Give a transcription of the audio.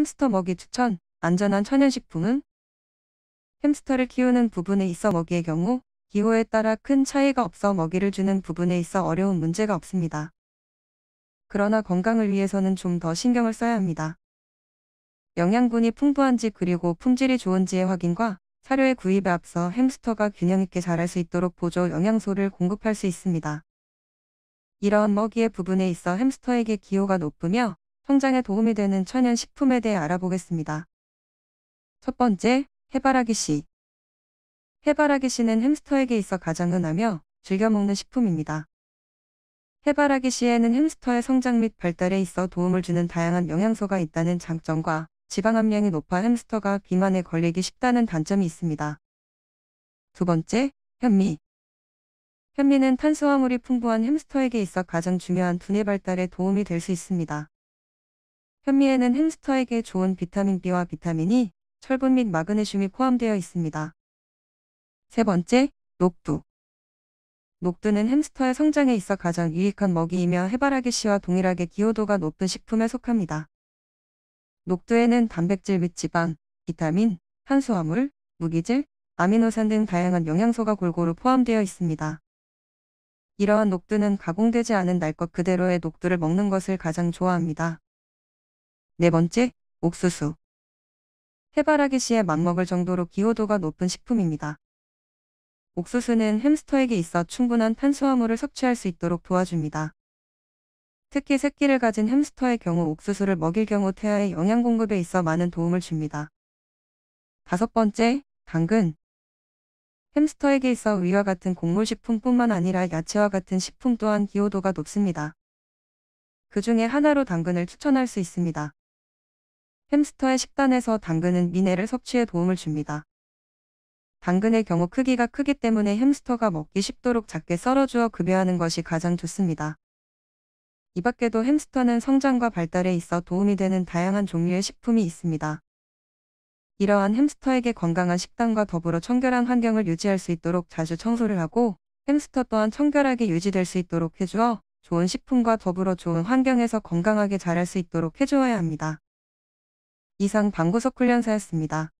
햄스터 먹이 추천 안전한 천연식품은 햄스터를 키우는 부분에 있어 먹이의 경우 기호에 따라 큰 차이가 없어 먹이를 주는 부분에 있어 어려운 문제가 없습니다. 그러나 건강을 위해서는 좀 더 신경을 써야 합니다. 영양분이 풍부한지 그리고 품질이 좋은지의 확인과 사료의 구입에 앞서 햄스터가 균형 있게 자랄 수 있도록 보조 영양소를 공급할 수 있습니다. 이러한 먹이의 부분에 있어 햄스터에게 기호가 높으며 성장에 도움이 되는 천연 식품에 대해 알아보겠습니다. 첫 번째, 해바라기 씨. 해바라기 씨는 햄스터에게 있어 가장 흔하며 즐겨 먹는 식품입니다. 해바라기 씨에는 햄스터의 성장 및 발달에 있어 도움을 주는 다양한 영양소가 있다는 장점과 지방 함량이 높아 햄스터가 비만에 걸리기 쉽다는 단점이 있습니다. 두 번째, 현미. 현미는 탄수화물이 풍부한 햄스터에게 있어 가장 중요한 두뇌 발달에 도움이 될 수 있습니다. 현미에는 햄스터에게 좋은 비타민 B와 비타민 E, 철분 및 마그네슘이 포함되어 있습니다. 세 번째, 녹두. 녹두는 햄스터의 성장에 있어 가장 유익한 먹이이며 해바라기 씨와 동일하게 기호도가 높은 식품에 속합니다. 녹두에는 단백질 및 지방, 비타민, 탄수화물, 무기질, 아미노산 등 다양한 영양소가 골고루 포함되어 있습니다. 이러한 녹두는 가공되지 않은 날 것 그대로의 녹두를 먹는 것을 가장 좋아합니다. 네 번째, 옥수수. 해바라기 씨에 맞먹을 정도로 기호도가 높은 식품입니다. 옥수수는 햄스터에게 있어 충분한 탄수화물을 섭취할 수 있도록 도와줍니다. 특히 새끼를 가진 햄스터의 경우 옥수수를 먹일 경우 태아의 영양 공급에 있어 많은 도움을 줍니다. 다섯 번째, 당근. 햄스터에게 있어 위와 같은 곡물식품뿐만 아니라 야채와 같은 식품 또한 기호도가 높습니다. 그 중에 하나로 당근을 추천할 수 있습니다. 햄스터의 식단에서 당근은 미네를 섭취에 도움을 줍니다. 당근의 경우 크기가 크기 때문에 햄스터가 먹기 쉽도록 작게 썰어주어 급여하는 것이 가장 좋습니다. 이 밖에도 햄스터는 성장과 발달에 있어 도움이 되는 다양한 종류의 식품이 있습니다. 이러한 햄스터에게 건강한 식단과 더불어 청결한 환경을 유지할 수 있도록 자주 청소를 하고 햄스터 또한 청결하게 유지될 수 있도록 해주어 좋은 식품과 더불어 좋은 환경에서 건강하게 자랄 수 있도록 해주어야 합니다. 이상 방구석 훈련사였습니다.